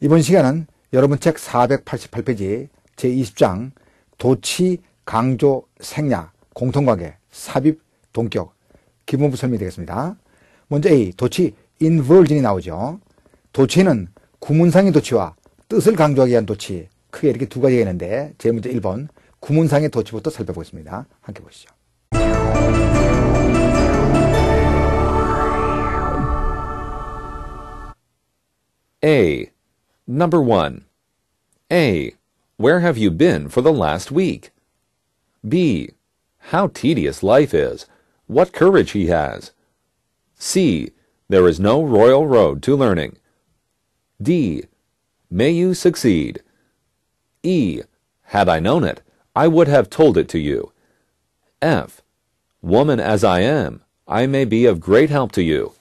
이번 시간은 여러분 책 488페이지 제20장 도치 강조 생략 공통관계 삽입 동격 기본부 설명이 되겠습니다. 먼저 A 도치 인버진이 나오죠. 도치는 구문상의 도치와 뜻을 강조하기 위한 도치 크게 이렇게 두 가지가 있는데 제 문제 1번 구문상의 도치부터 살펴보겠습니다. 함께 보시죠. A Number 1. A. Where have you been for the last week? B. How tedious life is. What courage he has. C. There is no royal road to learning. D. May you succeed. E. Had I known it, I would have told it to you. F. Woman as I am, I may be of great help to you.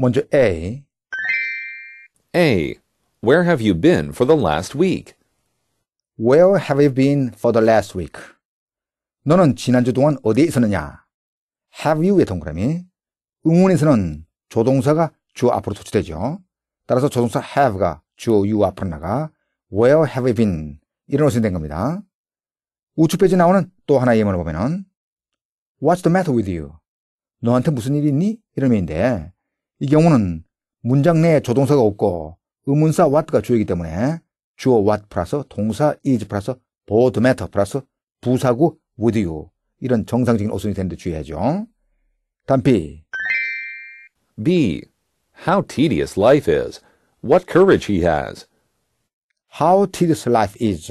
먼저 A. A. Where have you been for the last week? Where have you been for the last week? 너는 지난주 동안 어디에 있었느냐? have you의 동그라미. 응원에서는 조동사가 주어 앞으로 소치되죠. 따라서 조동사 have가 주어 you 앞으로 나가 where have you been 이런 옷이 된 겁니다. 우측 페이지 나오는 또 하나의 예문을 보면은 What's the matter with you? 너한테 무슨 일이 있니? 이런 의미인데 이 경우는 문장 내에 조동사가 없고 의문사 what가 주어이기 때문에 주어 what 플러스 동사 is 플러스 board matter 플러스 부사구 with you 이런 정상적인 어순이 되는데 주의해야죠. 단비 B. How tedious life is. What courage he has. How tedious life is.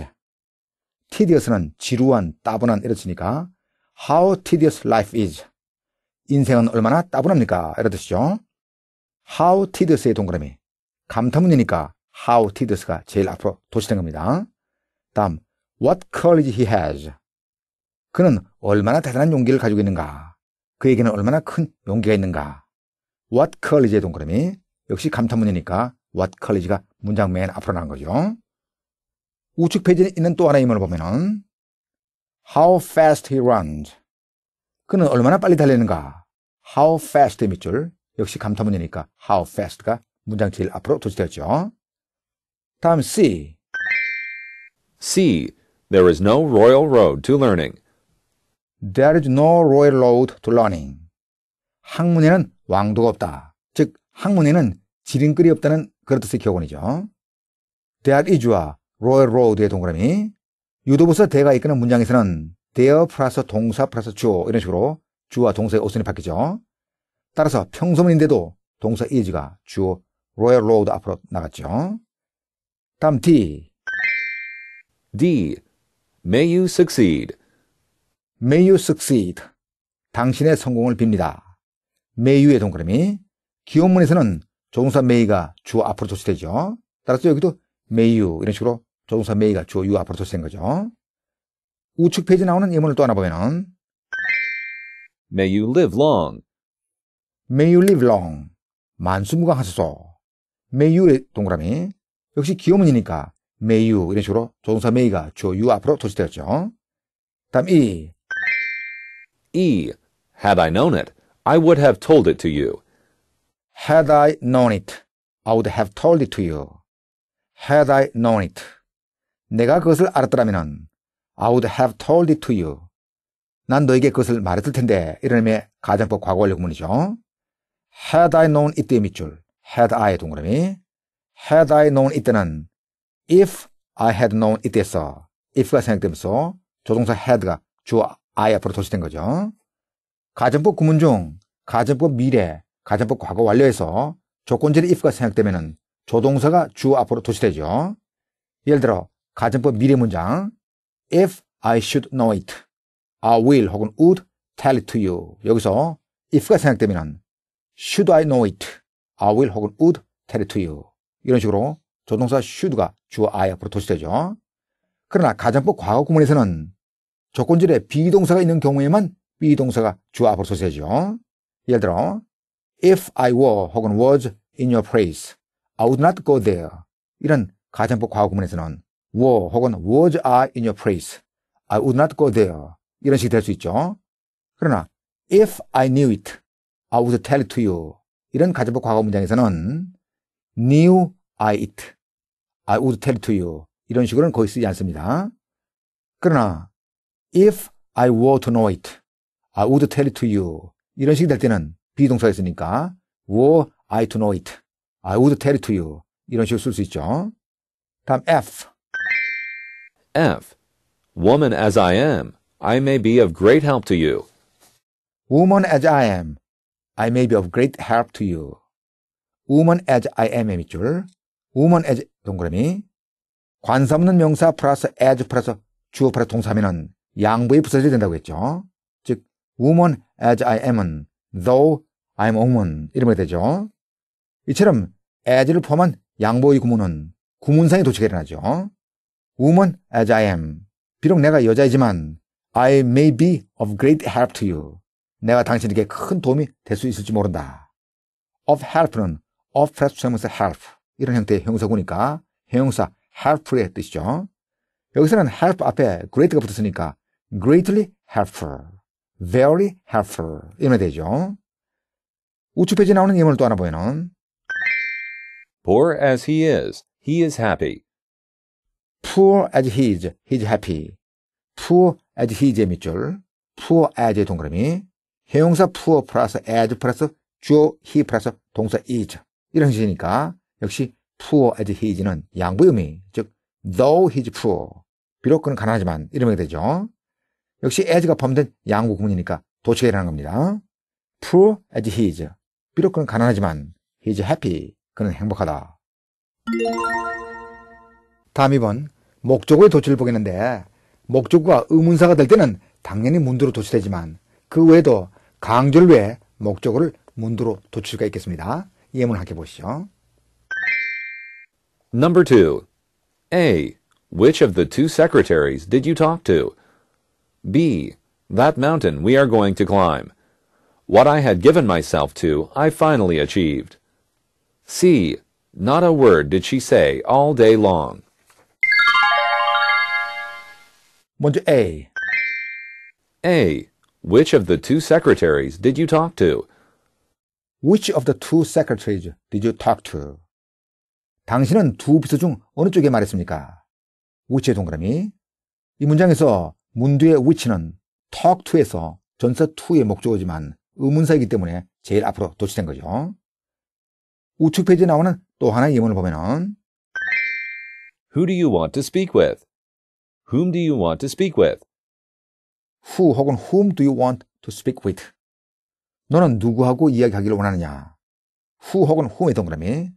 tedious는 지루한, 따분한 이렇으니까 how tedious life is. 인생은 얼마나 따분합니까? 이런 뜻이죠. how tids의 u 동그라미. 감탄문이니까 how tids가 u 제일 앞으로 도시된 겁니다. 다음, what courage he has. 그는 얼마나 대단한 용기를 가지고 있는가. 그에게는 얼마나 큰 용기가 있는가. what courage의 동그라미. 역시 감탄문이니까 what courage가 문장 맨 앞으로 나온 거죠. 우측 페이지에 있는 또 하나의 이문을 보면은 how fast he runs. 그는 얼마나 빨리 달리는가. how fast 의 밑줄. 역시 감탄문이니까 how fast가 문장 제일 앞으로 도치되었죠. 다음 C. C. There is no royal road to learning. There is no royal road to learning. 학문에는 왕도가 없다. 즉, 학문에는 지름길이 없다는 그런 뜻의 교훈이죠. There is와 royal road의 동그라미. 유도부서 대가 이끄는 문장에서는 there 플러스 동사 플러스 주어 이런 식으로 주와 동사의 오순이 바뀌죠. 따라서 평소문인데도 동사 is가 주어 royal road 앞으로 나갔죠. 다음 D. D. May you succeed. May you succeed. 당신의 성공을 빕니다. May you의 동그라미. 기원문에서는 조동사 may가 주어 앞으로 도시되죠. 따라서 여기도 may you 이런 식으로 조동사 may가 주어 you 앞으로 도시된 거죠. 우측 페이지 나오는 예문을 또 하나 보면은 May you live long. May you live long. 만수무강하소서. May you 동그라미. 역시 기호문이니까 May you 이런 식으로 조동사 May가 주어 you 앞으로 도시되었죠. 다음 E. E. Had I known it, I would have told it to you. Had I known it, I would have told it to you. Had I known it. 내가 그것을 알았더라면 I would have told it to you. 난 너에게 그것을 말했을 텐데 이런 의미의 가정법 과거 완료 구문이죠. had I known 이때 밑줄 had I 동그라미 had I known 이때는 if I had known 이때서 if가 생각되면서 조동사 had가 주 I 앞으로 도시된 거죠. 가정법 구문 중 가정법 미래, 가정법 과거 완료에서 조건절 if가 생각되면 조동사가 주 앞으로 도시되죠. 예를 들어 가정법 미래 문장 if I should know it, I will 혹은 would tell it to you 여기서 if가 생각되면 should I know it, I will 혹은 would tell it to you. 이런 식으로 조동사 should가 주어 I 앞으로 도시되죠. 그러나 가정법 과거 구문에서는 조건절에 비동사가 있는 경우에만 비동사가 주어 앞으로 소세죠. 예를 들어 if I were 혹은 was in your place, I would not go there. 이런 가정법 과거 구문에서는 were 혹은 was I in your place, I would not go there. 이런 식이 될 수 있죠. 그러나 if I knew it, I would tell it to you. 이런 가제법 과거 문장에서는 knew I it. I would tell it to you. 이런 식으로는 거의 쓰지 않습니다. 그러나 if I were to know it, I would tell it to you. 이런 식이 될 때는 비동사였으니까 were I to know it, I would tell it to you. 이런 식으로 쓸 수 있죠. 다음 F. F. Woman as I am, I may be of great help to you. Woman as I am, I may be of great help to you. woman as I am 밑줄 woman as 동그라미 관사 없는 명사 플러스 as 플러스 주어 플러스 동사면은 양부의 부사절이 된다고 했죠. 즉 woman as I am은 though I'm a woman 이러면 되죠. 이처럼 as를 포함한 양보의 구문은 구문상의 도치가 일어나죠. woman as I am 비록 내가 여자이지만 I may be of great help to you 내가 당신에게 큰 도움이 될 수 있을지 모른다. of help는 of h e p 플러스하면서 help 이런 형태의 형사구니까 용 형용사 help의 뜻이죠. 여기서는 help 앞에 great가 붙었으니까 greatly helpful, very helpful 이면 되죠. 우측 페이지 에 나오는 예문을 또 하나 보면는 Poor as he is, he is happy. Poor as he is, he is happy. Poor as he is 의 밑줄, poor as의 동그라미, 형용사 푸어 플러스 as 플러스 주어 he 플러스 동사 is 이런 식이니까 역시 푸어 o r as his는 양부 의미 즉 though he's poor 비록 그는 가난하지만 이러면 되죠. 역시 as가 포함된 양부 구문이니까 도체이라는 겁니다. poor as his 비록 그는 가난하지만 he's happy 그는 행복하다. 다음 2번 목적어의 도치를 보겠는데 목적어가 의문사가 될 때는 당연히 문두로 도치되지만 그 외에도 강절 외에 목적어를 문두로 도출 수가 있겠습니다. 예문 함께 보시죠. Number 2. A. Which of the two secretaries did you talk to? B. That mountain we are going to climb. What I had given myself to, I finally achieved. C. Not a word did she say all day long. 먼저 A. A. Which of the two secretaries did you talk to? Which of the two secretaries did you talk to? 당신은 두 비서 중 어느 쪽에 말했습니까? which의 동그라미. 이 문장에서 문두의 which는 talk to에서 전사 to의 목적어지만 의문사이기 때문에 제일 앞으로 도치된 거죠. 우측 페이지에 나오는 또 하나의 예문을 보면은 Who do you want to speak with? Whom do you want to speak with? who 혹은 whom do you want to speak with? 너는 누구하고 이야기하기를 원하느냐? who 혹은 whom의 동그라미.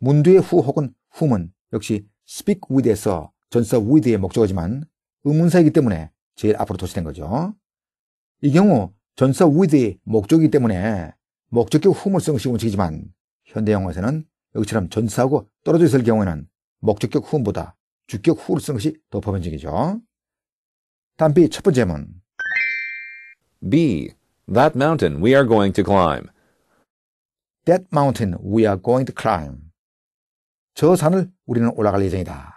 문두의 who 혹은 whom은 역시 speak with에서 전사 with의 목적어지만 의문사이기 때문에 제일 앞으로 도시된 거죠. 이 경우 전사 with의 목적이기 때문에 목적격 whom을 쓴 것이 원칙이지만 현대 영어에서는 여기처럼 전사하고 떨어져 있을 경우에는 목적격 whom보다 주격 who를 쓴 것이 더 보편적이죠. 단비 첫 번째 문 B. That mountain we are going to climb. That mountain we are going to climb. 저 산을 우리는 올라갈 예정이다.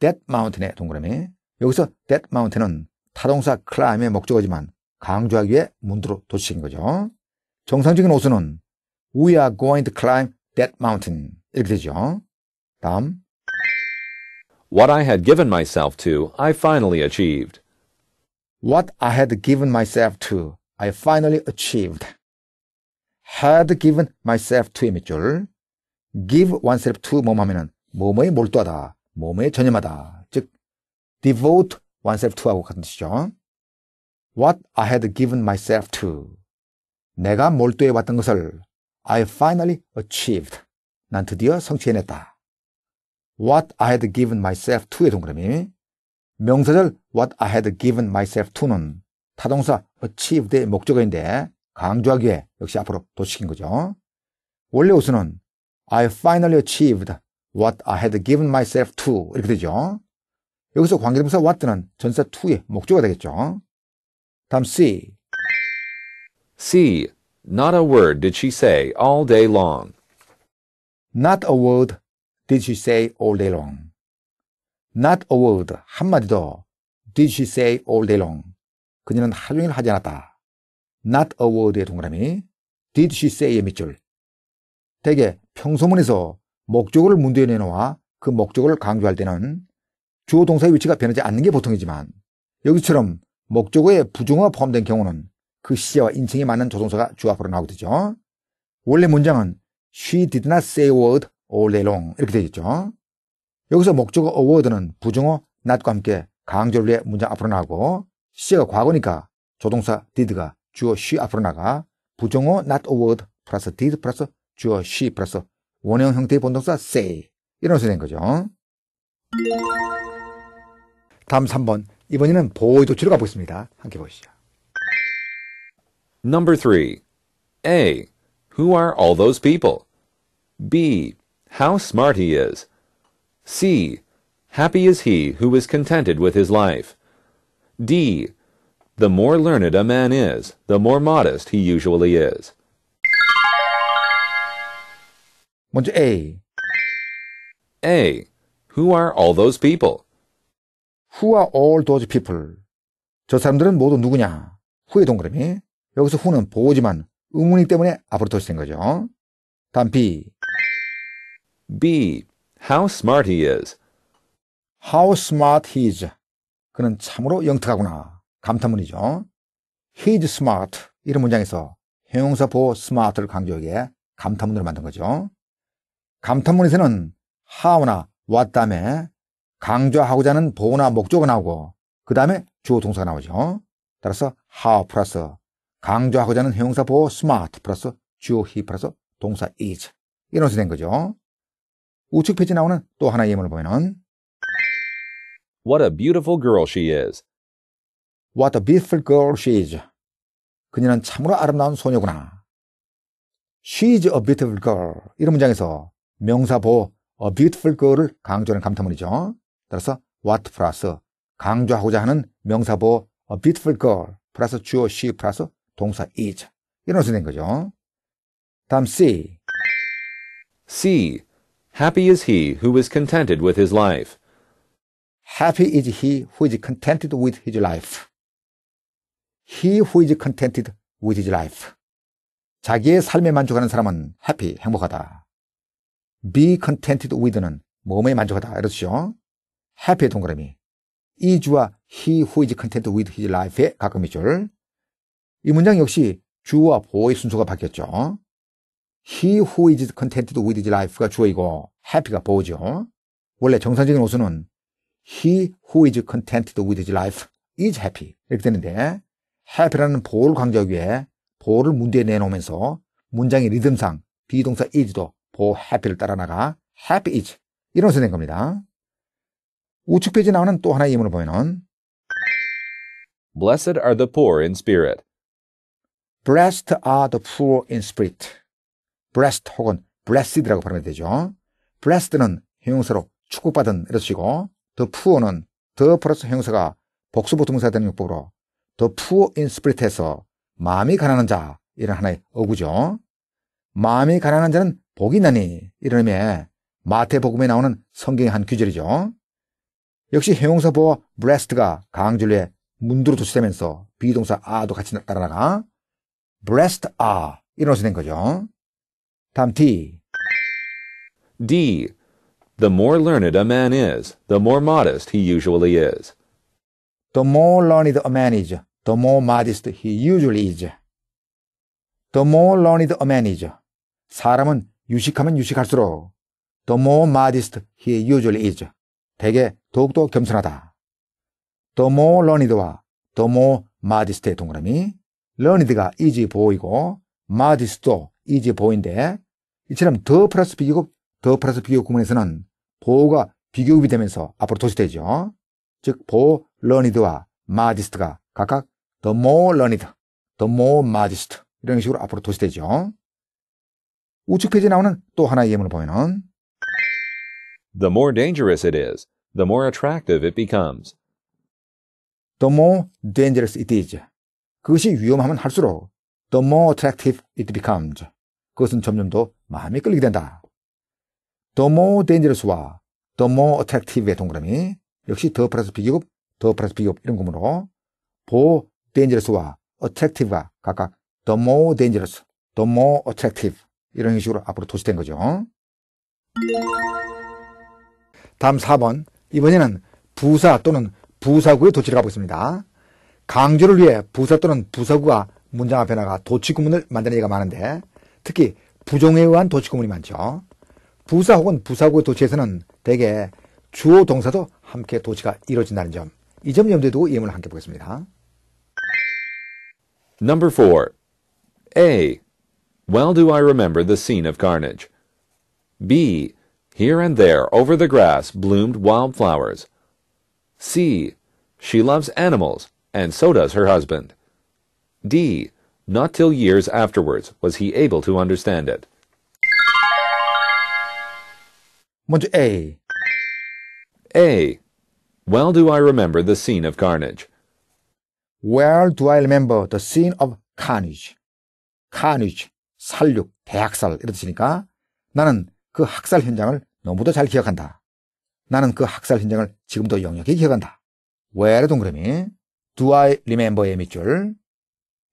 That mountain의 동그라미. 여기서 that mountain은 타동사 climb의 목적어지만 강조하기 위해 문두로 도치인 거죠. 정상적인 오수는 We are going to climb that mountain. 이렇게 되죠. 다음. What I had given myself to, I finally achieved. What I had given myself to, I finally achieved. had given myself to 이미 give oneself to 몸하면은 몸에 몰두하다, 몸에 전념하다, 즉 devote oneself to 하고 같은 뜻이죠. What I had given myself to 내가 몰두해 왔던 것을 I finally achieved 난 드디어 성취해냈다. What I had given myself to의 동그라미 명사절 what I had given myself to는 타동사 achieved의 목적어인데 강조하기 위해 역시 앞으로 도시킨 거죠. 원래 우수는 I finally achieved what I had given myself to 이렇게 되죠. 여기서 관계동사 what는 전사 to의 목적어 되겠죠. 다음 C. C. Not a word did she say all day long. Not a word did she say all day long. Not a word. 한마디도. Did she say all day long? 그녀는 하루 종일 하지 않았다. Not a word의 동그라미. Did she say의 밑줄. 대개 평소문에서 목적어를 문두에 내놓아 그 목적어를 강조할 때는 주어 동사의 위치가 변하지 않는 게 보통이지만 여기처럼 목적어의 부정어가 포함된 경우는 그 시제와 인칭에 맞는 조동사가 주 앞으로 나오게 되죠. 원래 문장은 she did not say word all day long 이렇게 되겠죠. 여기서 목적어 어워드는 부정어 not과 함께 강조를 위해 문장 앞으로 나가고 시제가 과거니까 조동사 did가 주어 she 앞으로 나가 부정어 not award 플러스 did 플러스 주어 she 플러스 원형 형태의 본동사 say 이런 식으로 된 거죠. 다음 3번 이번에는 보호의 조치로 가보겠습니다. 함께 보시죠. Number 3. A. Who are all those people? B. How smart he is. C. Happy is he who is contented with his life. D. The more learned a man is, the more modest he usually is. 먼저 A. A. Who are all those people? Who are all those people? 저 사람들은 모두 누구냐? 후의 동그라미. 여기서 후는 보호지만 의문이기 때문에 앞으로 터치된 거죠. 다음 B. B. How smart he is. How smart he is. 그는 참으로 영특하구나. 감탄문이죠. He's smart. 이런 문장에서 형용사 보호 smart를 강조하게 감탄문으로 만든 거죠. 감탄문에서는 how나 what 다음에 강조하고자 하는 보호나 목적은 나오고 그 다음에 주어 동사가 나오죠. 따라서 how 플러스 강조하고자 하는 형용사 보호 smart 플러스 주어 he 플러스 동사 is 이런 식으로 된 거죠. 우측 페이지 나오는 또 하나의 예문을 보면은 What a beautiful girl she is. What a beautiful girl she is. 그녀는 참으로 아름다운 소녀구나. She's a beautiful girl. 이런 문장에서 명사 보 a beautiful girl을 강조하는 감탄문이죠. 따라서 what 플러스 강조하고자 하는 명사 보 a beautiful girl 플러스 주어 she 플러스 동사 is 이런 것을 낸 거죠. 다음 C. C. Happy is he who is contented with his life. Happy is he who is contented with his life. He who is contented with his life. 자기의 삶에 만족하는 사람은 happy, 행복하다. be contented with는 몸에 만족하다. 이렇죠. happy의 동그라미. 이주와 he who is contented with his l i f e 의 가끔이 줄. 이 문장 역시 주와 보의 순서가 바뀌었죠. he who is contented with his life가 주어이고 happy가 보호죠. 원래 정상적인 오수는 he who is contented with his life is happy 이렇게 되는데 happy라는 보호를 강조하기 위해 보호를 문제에 내놓으면서 문장의 리듬상 비동사 is도 보호 happy를 따라 나가 happy is 이런 수된 겁니다. 우측 페이지 나오는 또 하나의 예문을 보면은 Blessed are the poor in spirit. Blessed are the poor in spirit. breast 혹은 blessed라고 발음이 되죠. blessed는 형용사로 축복받은 이런 식이고 the poor는 the 플러스 형용사가 복수보 동사 되는 용법으로 the poor in spirit에서 마음이 가난한 자 이런 하나의 어구죠. 마음이 가난한 자는 복이 나니 이런 의미의 마태복음에 나오는 성경의 한 구절이죠. 역시 형용사 보어 breast가 강줄리에 문두로 도치되면서 비동사 아도 같이 따라나가 breast are 이런 어서 된 거죠. 다음 D. D. The more learned a man is, the more modest he usually is. The more learned a man is, the more modest he usually is. The more learned a man is. 사람은 유식하면 유식할수록 the more modest he usually is. 대개 더욱더 겸손하다. the more learned와 the more modest의 동그라미 learned가 이지 보이고 modest도 이지 보인데 이처럼 더 플러스 비교급, 더 플러스 비교급 구문에서는 보호가 비교급이 되면서 앞으로 도시되죠. 즉, 보호 러니드와 마지스트가 각각 the more learned, the more modest 이런 식으로 앞으로 도시되죠. 우측 페이지에 나오는 또 하나의 예문을 보면은 The more dangerous it is, the more attractive it becomes. The more dangerous it is. 그것이 위험하면 할수록 the more attractive it becomes. 그것은 점점 더 마음이 끌리게 된다. The more dangerous와 the more attractive의 동그라미 역시 더 플러스 비교급, 더 플러스 비교급 이런 구문으로 보 dangerous와 attractive가 각각 the more dangerous, the more attractive 이런 형식으로 앞으로 도시된 거죠. 다음 4번 이번에는 부사 또는 부사구의 도치를 가보겠습니다. 강조를 위해 부사 또는 부사구가 문장 앞에 나가 도치 구문을 만드는 얘기가 많은데 특히 부종에 의한 도치구문이 많죠. 부사 혹은 부사구의 도치에서는 대개 주어 동사도 함께 도치가 이루어진다는 점. 이점 염두에 두고 예문을 함께 보겠습니다. Number 4. A. Well do I remember the scene of carnage. B. Here and there over the grass bloomed wildflowers. C. She loves animals, and so does her husband. D. Not till years afterwards was he able to understand it. Went A. A. Well do I remember the scene of carnage. Well do I remember the scene of carnage. carnage, 살육, 대학살 이런 나는 그 학살 현장을 너무도 잘 기억한다. 나는 그 학살 현장을 지금도 영역히 기억한다. Where 동그라미 do I remember의 밑줄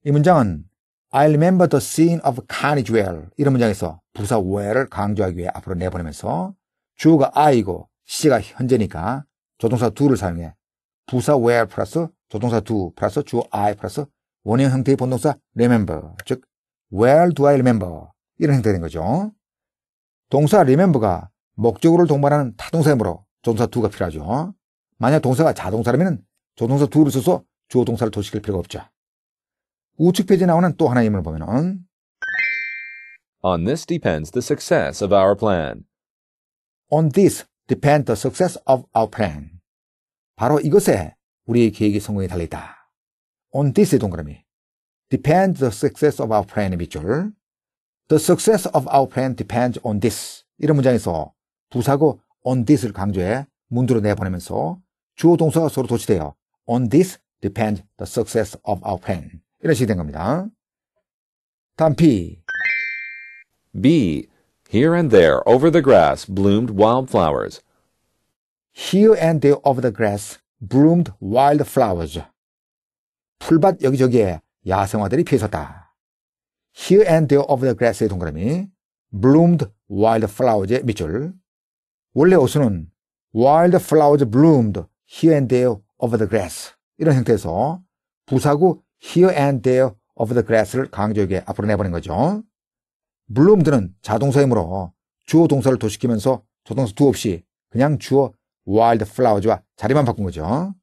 이 문장은 I remember the scene of carnage well 이런 문장에서 부사 where를 강조하기 위해 앞으로 내보내면서 주어가 I고 시가 현재니까 조동사 do를 사용해 부사 where 플러스 조동사 do 플러스 주어 I 플러스 원형 형태의 본동사 remember 즉 where do I remember 이런 형태가 된 거죠. 동사 remember가 목적으로 동반하는 타동사이므로 조동사 do가 필요하죠. 만약 동사가 자동사라면 조동사 do를 써서 주어 동사를 도시킬 필요가 없죠. 우측 페이지에 나오는 또 하나의 인물을 보면은 On this depends the success of our plan. On this depends the success of our plan. 바로 이것에 우리의 계획의 성공이 달려있다. On this의 동그라미. Depends the success of our plan의 밑줄. The success of our plan depends on this. 이런 문장에서 부사고 on this를 강조해 문두로 내보내면서 주어 동사가 서로 도치되어 on this depends the success of our plan. 이런 식이 된 겁니다. 다음 B. B. Here and there over the grass bloomed wildflowers. Here and there over the grass bloomed wildflowers. 풀밭 여기저기에 야생화들이 피어 있었다. Here and there over the grass의 동그라미. bloomed wildflowers의 밑줄. 원래 어수는 wildflowers bloomed here and there over the grass. 이런 형태에서 부사구 here and there of the grass를 강조에게 앞으로 내보낸 거죠. 블룸드는 자동사이므로 주어 동사를 도시키면서 조동사 두 없이 그냥 주어 wild flowers와 자리만 바꾼 거죠.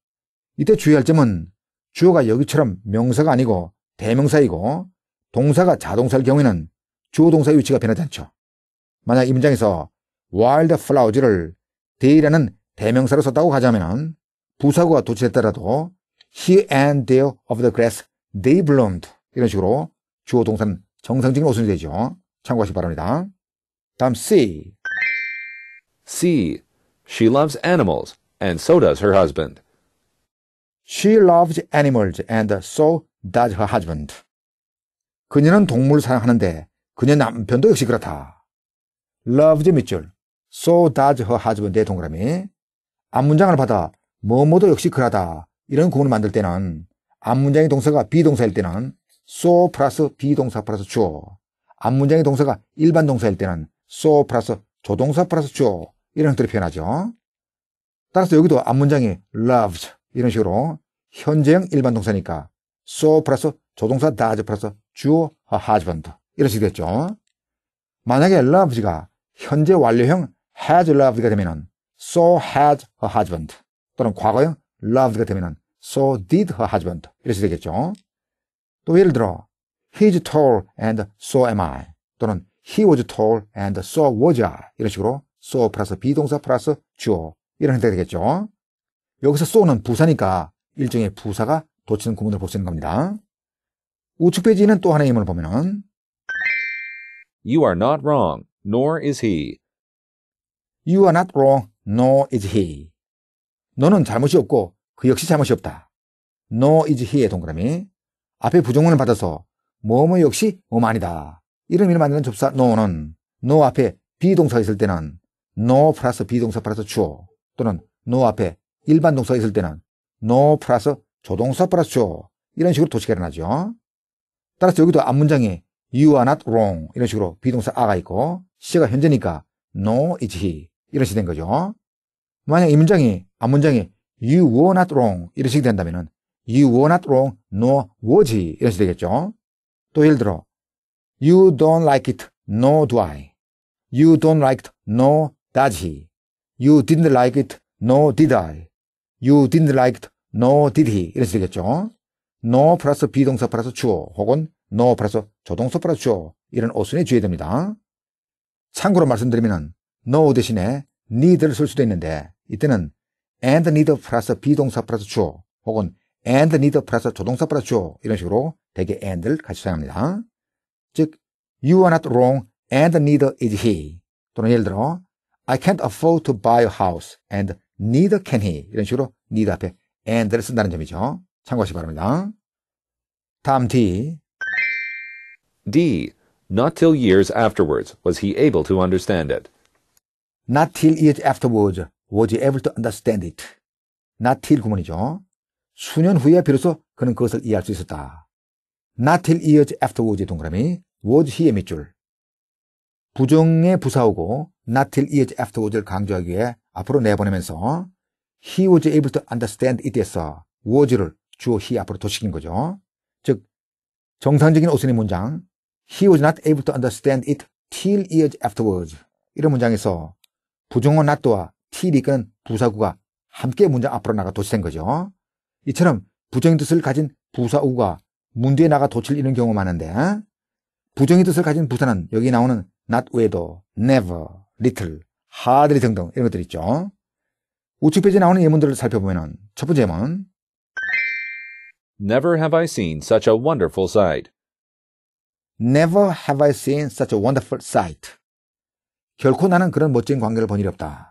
이때 주의할 점은 주어가 여기처럼 명사가 아니고 대명사이고 동사가 자동사일 경우에는 주어 동사의 위치가 변하지 않죠. 만약 이 문장에서 wild flowers를 day라는 대명사로 썼다고 가자면 부사구가 도치됐더라도 he e r and there of the grass they belonged 이런 식으로 주어 동사는 정상적인 어순이 되죠. 참고하시기 바랍니다. 다음 C. C. She loves animals and so does her husband. She loves animals and so does her husband. 그녀는 동물을 사랑하는데 그녀 남편도 역시 그렇다. loves 밑줄, so does her husband의 동그라미. 앞문장을 받아 뭐뭐도 역시 그러다 이런 구문을 만들 때는 앞문장의 동사가 비동사일 때는 so 플러스 비동사 플러스 주어 앞문장의 동사가 일반 동사일 때는 so 플러스 조동사 플러스 주어 이런 형태로 표현하죠. 따라서 여기도 앞문장이 loved 이런 식으로 현재형 일반 동사니까 so 플러스 조동사 does 플러스 주어 husband 이런 식이 됐죠. 만약에 loved가 현재 완료형 has loved가 되면 so has her husband 또는 과거형 loved가 되면 So did her husband. 이렇게 되겠죠. 또 예를 들어 He's tall and so am I. 또는 He was tall and so was I. 이런 식으로 so 플러스 비동사 플러스 주어 이런 형태가 되겠죠. 여기서 so는 부사니까 일종의 부사가 도치는 구문을 볼 수 있는 겁니다. 우측 페이지는 또 하나의 인물을 보면은 You are not wrong, nor is he. You are not wrong, nor is he. 너는 잘못이 없고 그 역시 잘못이 없다. No is he의 동그라미. 앞에 부정문을 받아서 뭐뭐 역시 뭐뭐 아니다. 이런 의미를 만드는 접사 no는 no 앞에 비동사 가 있을 때는 no 플러스 비동사 플러스 주어 또는 no 앞에 일반 동사 가 있을 때는 no 플러스 조동사 플러스 주어 이런 식으로 도시가 일어나죠. 따라서 여기도 앞문장에 you are not wrong 이런 식으로 비동사 아가 있고 시가 현재니까 no is he 이런 식된 이 거죠. 만약 이 문장이 앞문장에 you were not wrong 이런 식이 된다면 you were not wrong nor was he 이런 식이 되겠죠. 또 예를 들어 you don't like it nor do I you don't like it nor does he you didn't like it nor did I you didn't like it nor did he 이런 식이 되겠죠. no 플러스 비동사 플러스 주어 혹은 no 플러스 조동사 플러스 주어 이런 어순에 주의됩니다. 참고로 말씀드리면 no 대신에 need를 쓸 수도 있는데 이때는 and the need of 플러스 비동사 플러스 주어 혹은 and the need of 조동사 plus 주어 이런 식으로 대개 and를 같이 사용합니다. 즉 you are not wrong and neither is he 또는 예를 들어 I can't afford to buy a house and neither can he 이런 식으로 neither 앞에 and를 쓴다는 점이죠. 참고하시기 바랍니다. 다음 D D. Not till years afterwards was he able to understand it. Not till years afterwards was able to understand it. not till 구문이죠. 수년 후에 비로소 그는 그것을 이해할 수 있었다. not till years afterwards 동그라미 was he의 밑줄. 부정의 부사오고 not till years afterwards를 강조하기 위해 앞으로 내보내면서 he was able to understand it에서 was를 주어 he 앞으로 도식인 거죠. 즉 정상적인 오순의 문장 he was not able to understand it till years afterwards 이런 문장에서 부정어 not와 T를 이끄는 부사구가 함께 문장 앞으로 나가 도치된 거죠. 이처럼 부정의 뜻을 가진 부사우가 문 뒤에 나가 도치를 이는 경우 가 많은데 부정의 뜻을 가진 부사는 여기 나오는 not 외에도 never, little, hardly 등등 이런 것들 있죠. 우측 페이지에 나오는 예문들을 살펴보면 첫 번째 예문 Never have I seen such a wonderful sight. Never have I seen such a wonderful sight. 결코 나는 그런 멋진 광경을 본 일이 없다.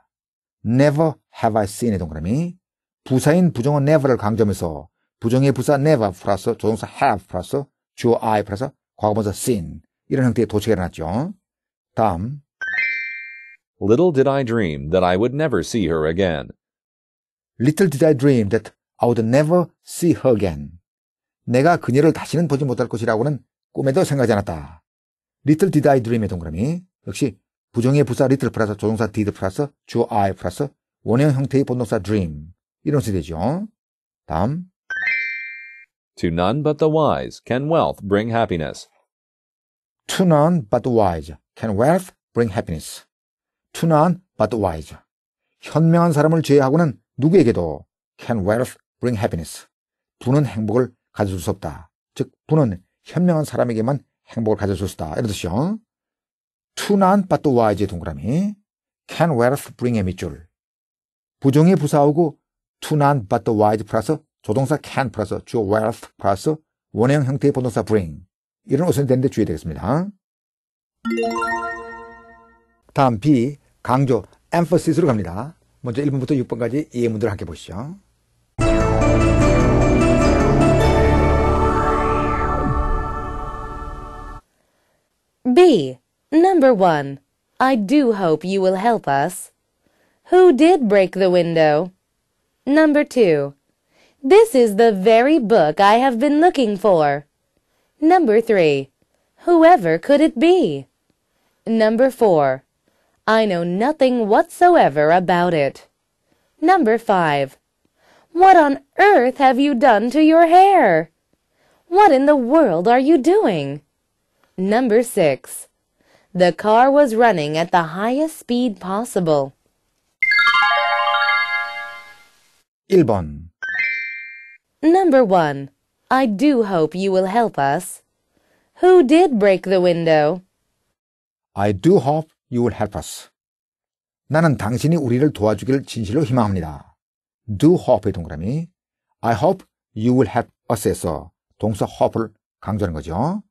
never have I seen의 동그라미. 부사인 부정어 never를 강조하면서 부정의 부사 never 플러스 조동사 have 플러스 주어 I 플러스 과거분사 seen 이런 형태의 도체가 일어났죠. 다음 Little did I dream that I would never see her again. Little did I dream that I would never see her again. 내가 그녀를 다시는 보지 못할 것이라고는 꿈에도 생각하지 않았다. Little did I dream의 동그라미 역시 부정의 부사 리틀 플러스 조동사 did 플러스 주어 I 플러스 원형 형태의 본동사 dream 이런 식이 되죠. 다음 To none but the wise can wealth bring happiness. To none but the wise can wealth bring happiness. To none but the wise. 현명한 사람을 제외하고는 누구에게도 can wealth bring happiness. 부는 행복을 가져줄 수 없다. 즉, 부는 현명한 사람에게만 행복을 가져줄 수 있다. 이런 뜻이요. 투난 빠또 와이지 동그라미 can wealth bring a 밑줄 부정이 부사하고 투난 빠또 와이지 플러스 조동사 can 플러스 주어 wealth 플러스 원형 형태의 번동사 bring 이런 어선이 되는데 주의되겠습니다. 다음 B 강조 e m p h a s i s 로 갑니다. 먼저 1번부터 6번까지 예문들을 함께 보시죠. B Number one, I do hope you will help us. Who did break the window? Number two, this is the very book I have been looking for. Number three, whoever could it be? Number four, I know nothing whatsoever about it. Number five, what on earth have you done to your hair? What in the world are you doing? Number six, the car was running at the highest speed possible. 1번 Number 1. I do hope you will help us. Who did break the window? I do hope you will help us. 나는 당신이 우리를 도와주길 진실로 희망합니다. do hope의 동그라미 I hope you will help us에서 동사 hope를 강조하는 거죠.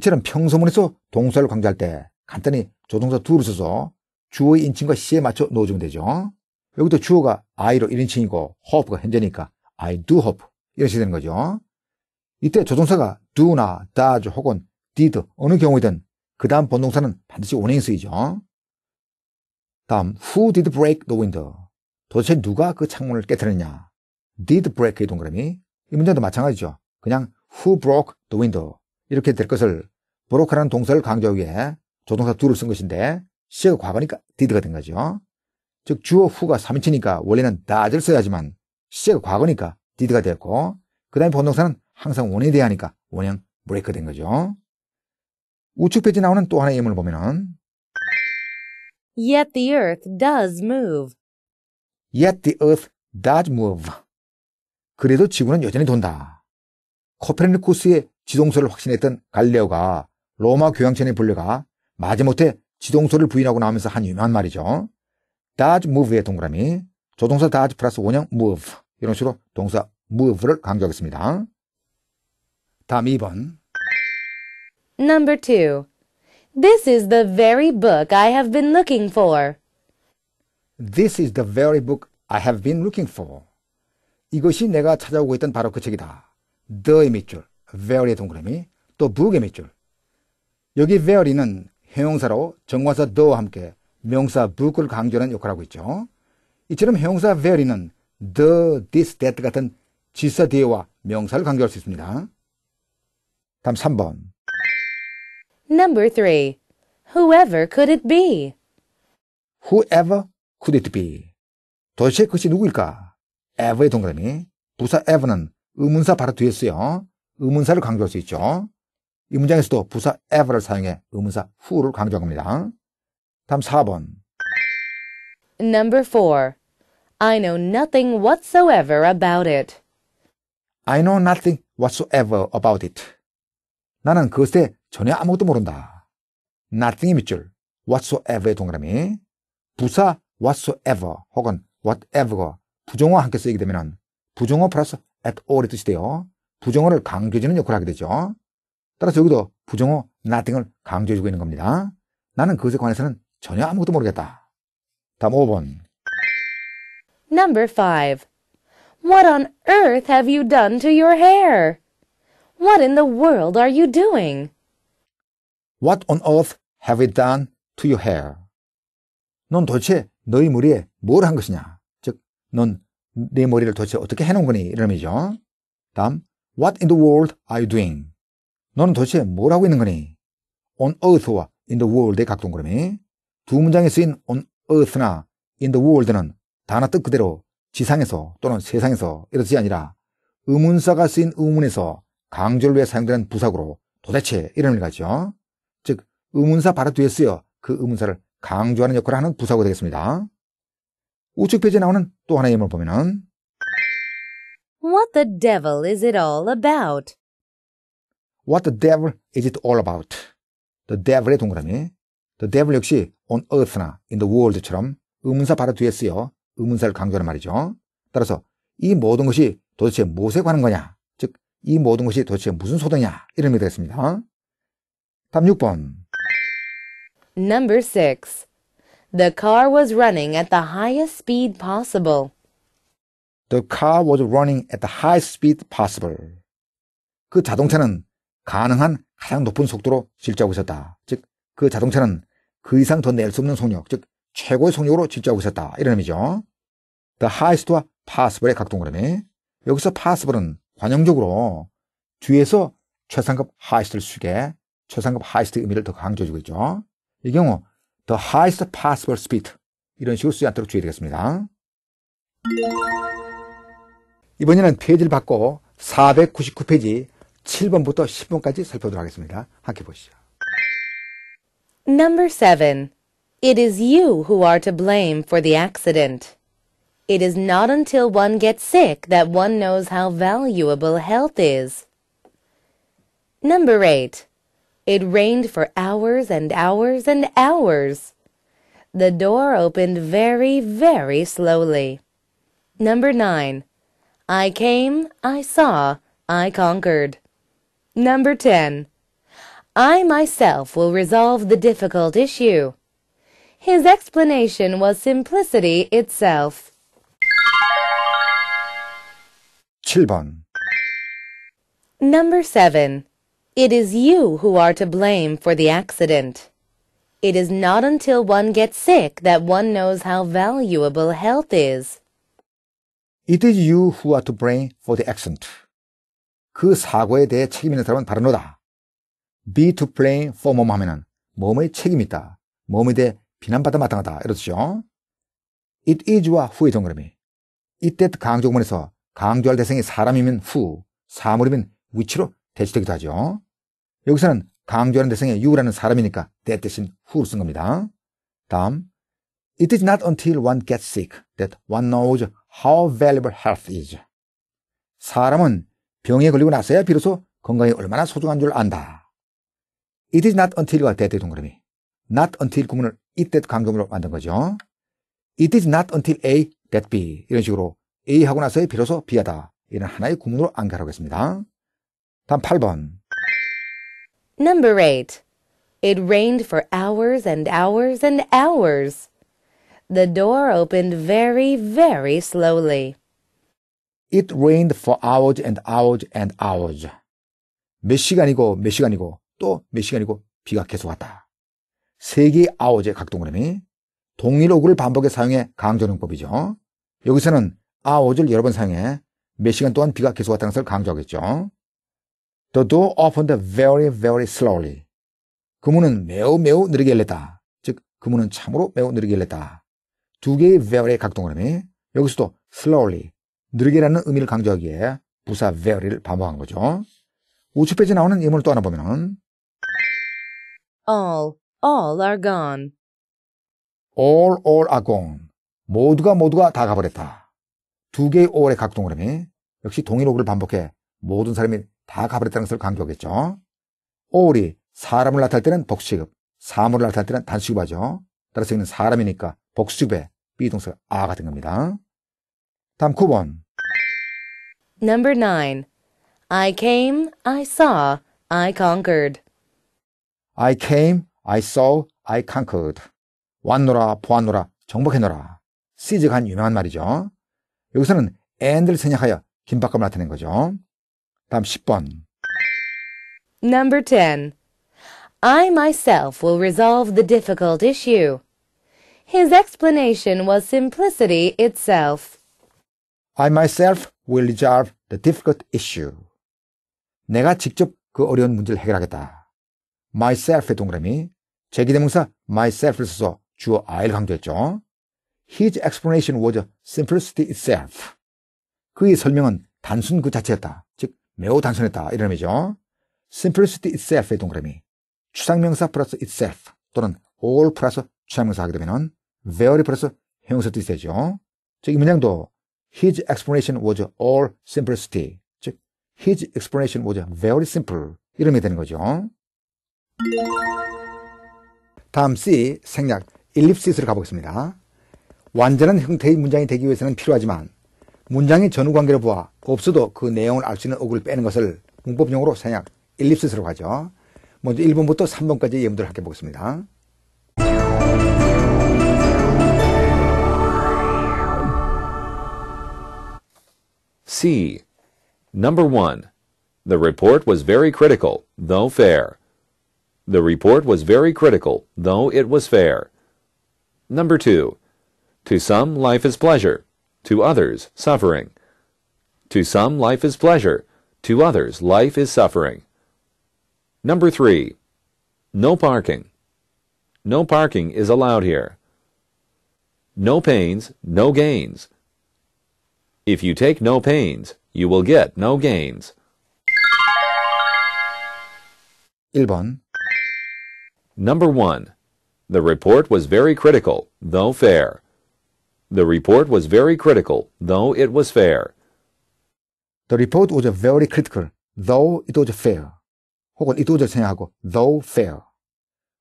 이처럼 평소문에서 동사를 강조할 때 간단히 조동사 둘을 써서 주어의 인칭과 시에 맞춰 넣어주면 되죠. 여기도 주어가 I로 1인칭이고 hope가 현재니까 I do hope 이런 식이 되는 거죠. 이때 조동사가 do나 does 혹은 did 어느 경우이든 그 다음 번동사는 반드시 원행 쓰이죠. 다음 who did break the window 도대체 누가 그 창문을 깨뜨렸냐 did break의 동그라미 이 문제도 마찬가지죠. 그냥 who broke the window 이렇게 될 것을 브로커라는 동사를 강조하기 위해 조동사 둘을 쓴 것인데 시제가 과거니까 디드가 된 거죠. 즉 주어 후가 3인치니까 원래는 다를 써야지만 시제가 과거니까 디드가 되었고 그 다음에 본동사는 항상 원에 대하니까 원형 브레이크 가된 거죠. 우측 페이지 나오는 또 하나의 예문을 보면은 Yet the earth does move. Yet the earth does move. 그래도 지구는 여전히 돈다. 코페르니쿠스의 지동설을 확신했던 갈레오가 로마 교황천에 불려가 마지못해 지동설을 부인하고 나오면서 한 유명한 말이죠. 다즈 무브의 동그라미 조동사 다즈 플러스 원형 move 이런 식으로 동사 move를 강조하겠습니다. 다음 2번 Number 2 This is the very book I have been looking for. This is the very book I have been looking for. 이것이 내가 찾아오고 있던 바로 그 책이다. the 밑줄 ver의 동그라미 또무의 밑줄 여기 very는 형용사로 정관사 the와 함께 명사 book을 강조하는 역할을 하고 있죠. 이처럼 형용사 very는 the, this, that 같은 지사 뒤에와 명사를 강조할 수 있습니다. 다음 3번 Number 3. Whoever could it be? Whoever could it be? 도대체 그것이 누구일까? ever의 동그라미 부사 ever는 의문사 바로 뒤에 쓰여 의문사를 강조할 수 있죠. 이 문장에서도 부사 ever를 사용해 의문사 who를 강조한 겁니다. 다음 4번. Number 4. I know nothing whatsoever about it. I know nothing whatsoever about it. 나는 그것에 전혀 아무것도 모른다. n o t h i n g 이 밑줄, whatsoever의 동그라미, 부사 whatsoever 혹은 whatever가 부정어와 함께 쓰이게 되면 부정어 플러스 at a l l 이 뜻이 돼요. 부정어를 강조해주는 역할을 하게 되죠. 따라서 여기도 부정어 nothing을 강조해주고 있는 겁니다. 나는 그것에 관해서는 전혀 아무것도 모르겠다. 다음 5번. Number 5. What on earth have you done to your hair? What in the world are you doing? What on earth have you done to your hair? 넌 도대체 너희 머리에 뭘 한 것이냐? 즉, 넌내 머리를 도대체 어떻게 해놓은 거니? 이런 의미죠. 다음, What in the world are you doing? 너는 도대체 뭘 하고 있는 거니? On earth와 in the world의 각동그라미 두 문장에 쓰인 on earth나 in the world는 단어 뜻 그대로 지상에서 또는 세상에서 이런뜻이 아니라 의문사가 쓰인 의문에서 강조를 위해 사용되는 부사구로 도대체 이런 의미가있죠즉 의문사 바로 뒤에 쓰여 그 의문사를 강조하는 역할을 하는 부사구 되겠습니다. 우측 페이지에 나오는 또 하나의 예문을 보면은 What the devil is it all about? What the devil is it all about? The devil의 동그라미. The devil 역시 on earth나 in the world처럼 의문사 바로 뒤에 쓰여 의문사를 강조하는 말이죠. 따라서 이 모든 것이 도대체 무엇에 관한 거냐? 즉, 이 모든 것이 도대체 무슨 소동이냐? 이런 의미가 되겠습니다. 답 6번. Number 6. The car was running at the highest speed possible. The car was running at the high speed possible. 그 자동차는 가능한 가장 높은 속도로 질주하고 있었다. 즉, 그 자동차는 그 이상 더 낼 수 없는 속력, 즉, 최고의 속력으로 질주하고 있었다. 이런 의미죠. The highest와 possible의 각동 그라미 여기서 possible은 관용적으로 뒤에서 최상급 highest를 쓰게 최상급 highest의 의미를 더 강조해주고 있죠. 이 경우 the highest possible speed 이런 식으로 쓰지 않도록 주의되겠습니다. 이번에는 페이지를 바꿔 499페이지 7번부터 10번까지 살펴보도록 하겠습니다. 함께 보시죠. Number 7. It is you who are to blame for the accident. It is not until one gets sick that one knows how valuable health is. Number 8. It rained for hours and hours and hours. The door opened very, very slowly. Number 9. I came, I saw, I conquered. Number 10. I myself will resolve the difficult issue. His explanation was simplicity itself. 7번 Number 7. It is you who are to blame for the accident. It is not until one gets sick that one knows how valuable health is. It is you who are to blame for the a c c e n t 그 사고에 대해 책임 있는 사람은 바로 너다. Be to blame for 몸 하면은 몸의 책임 이 있다. 몸에 대해 비난받아 마땅하다. 이렇죠. It is와 who의 동그라미. 이때 강조문에서 강조할 대상이 사람이면 who, 사물이면 위치로 대시되기도 하죠. 여기서는 강조하는 대상이 you라는 사람이니까 that 대신 who를 쓴 겁니다. 다음 It is not until one gets sick that one knows how valuable health is. 사람은 병에 걸리고 나서야 비로소 건강이 얼마나 소중한 줄 안다. It is not until과 대대 동그라미. not until 구문을 이때 강조문으로 만든 거죠. It is not until A that B 이런 식으로 A 하고 나서야 비로소 B하다. 이런 하나의 구문으로 암기하겠습니다. 다음 8번. Number 8. It rained for hours and hours and hours. The door opened very, very slowly. It rained for hours and hours and hours. 몇 시간이고 몇 시간이고 또 몇 시간이고 비가 계속 왔다. 세개 hour의 각 동그라미. 동일 어구를 반복해 사용해 강조용법이죠. 여기서는 hours를 여러 번 사용해 몇 시간 동안 비가 계속 왔다는 것을 강조하겠죠. The door opened very, very slowly. 그 문은 매우 매우 느리게 열렸다. 즉, 그 문은 참으로 매우 느리게 열렸다. 두 개의 very의 각동 발음이 여기서도 slowly 느리게라는 의미를 강조하기에 부사 very를 반복한 거죠. 우측 페이지 나오는 예문을 또 하나 보면은 all all are gone all all are gone 모두가 모두가 다 가버렸다. 두 개의 all의 각동 발음이 역시 동일옥을 반복해 모든 사람이 다 가버렸다는 것을 강조하겠죠. all이 사람을 나타낼 때는 복식, 사물을 나타낼 때는 단식이하죠 따라서 여기는 사람이니까 복수배 B 동사 아 같은 겁니다. 다음 9번. Number 9. I came, I saw, I conquered. I came, I saw, I conquered. 왔노라, 보았노라, 정복해노라. 시즈가 한 유명한 말이죠. 여기서는 and를 생략하여 긴박감을 나타낸 거죠. 다음 10번. Number 10. I myself will resolve the difficult issue. His explanation was simplicity itself. I myself will resolve the difficult issue. 내가 직접 그 어려운 문제를 해결하겠다. myself의 동그라미, 제기대명사 myself를 써서 주어 I를 강조했죠. His explanation was simplicity itself. 그의 설명은 단순 그 자체였다. 즉, 매우 단순했다. 이런 의미죠. simplicity itself의 동그라미, 추상명사 플러스 itself 또는 all 플러스 추상명사 하게 되면 very 플러스 형용사 뜻이 되죠. 즉, 이 문장도 his explanation was all simplicity. 즉, his explanation was very simple. 이름이 되는 거죠. 다음 C 생략 일립시스로 가보겠습니다. 완전한 형태의 문장이 되기 위해서는 필요하지만 문장의 전후 관계를 보아 없어도 그 내용을 알 수 있는 어구를 빼는 것을 문법용으로 생략 일립시스로 가죠. 먼저 1번부터 3번까지 예문들을 함께 보겠습니다. C. Number 1. The report was very critical, though fair. The report was very critical, though it was fair. Number 2. To some, life is pleasure. To others, suffering. To some, life is pleasure. To others, life is suffering. Number 3. No parking. No parking is allowed here. No pains, no gains. If you take no pains, you will get no gains. 1번 Number 1. The report was very critical, though fair. The report was very critical, though it was fair. The report was very critical, though it was fair. 혹은 it was 생략하고 though fair.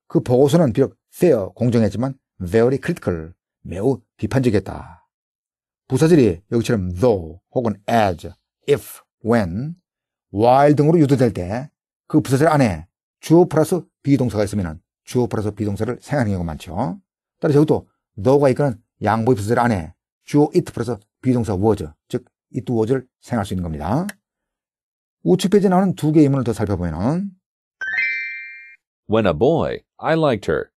그 보고서는 비록 fair 공정했지만 very critical 매우 비판적이었다. 부사절이 여기처럼 though 혹은 as, if, when, while 등으로 유도될 때 그 부사절 안에 주어 플러스 비동사가 있으면 주어 플러스 비동사를 생각하는 경우가 많죠. 따라서 여기도 though가 있거나 양보의 부사절 안에 주어 it 플러스 비동사 was, 즉 it was를 생각할수 있는 겁니다. 우측 페이지에 나오는 두 개의 문을 더 살펴보면 When a boy, I liked her.